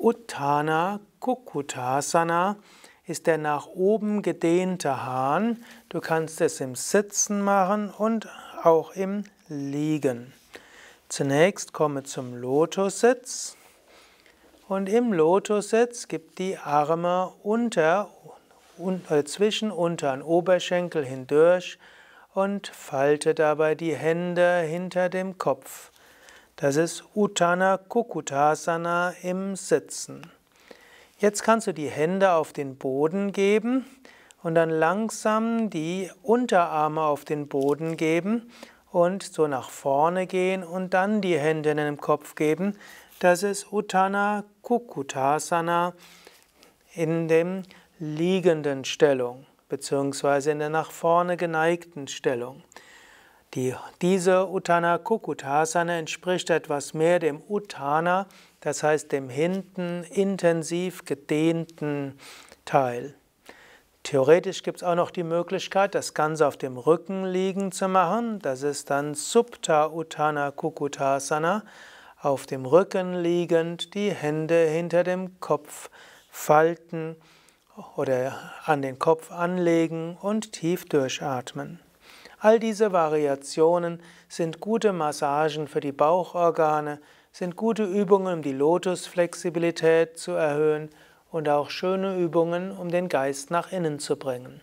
Uttana Kukutasana ist der nach oben gedehnte Hahn. Du kannst es im Sitzen machen und auch im Liegen. Zunächst komme zum Lotussitz und im Lotussitz gib die Arme unter un, äh, zwischen Untern Oberschenkel hindurch und falte dabei die Hände hinter dem Kopf. Das ist Uttana Kukutasana im Sitzen. Jetzt kannst du die Hände auf den Boden geben und dann langsam die Unterarme auf den Boden geben und so nach vorne gehen und dann die Hände in den Kopf geben. Das ist Uttana Kukutasana in dem liegenden Stellung beziehungsweise in der nach vorne geneigten Stellung. Die, diese Uttana Kukutasana entspricht etwas mehr dem Uttana, das heißt dem hinten intensiv gedehnten Teil. Theoretisch gibt es auch noch die Möglichkeit, das Ganze auf dem Rücken liegen zu machen. Das ist dann Subta Uttana Kukutasana. Auf dem Rücken liegend, die Hände hinter dem Kopf falten oder an den Kopf anlegen und tief durchatmen. All diese Variationen sind gute Massagen für die Bauchorgane, sind gute Übungen, um die Lotusflexibilität zu erhöhen und auch schöne Übungen, um den Geist nach innen zu bringen.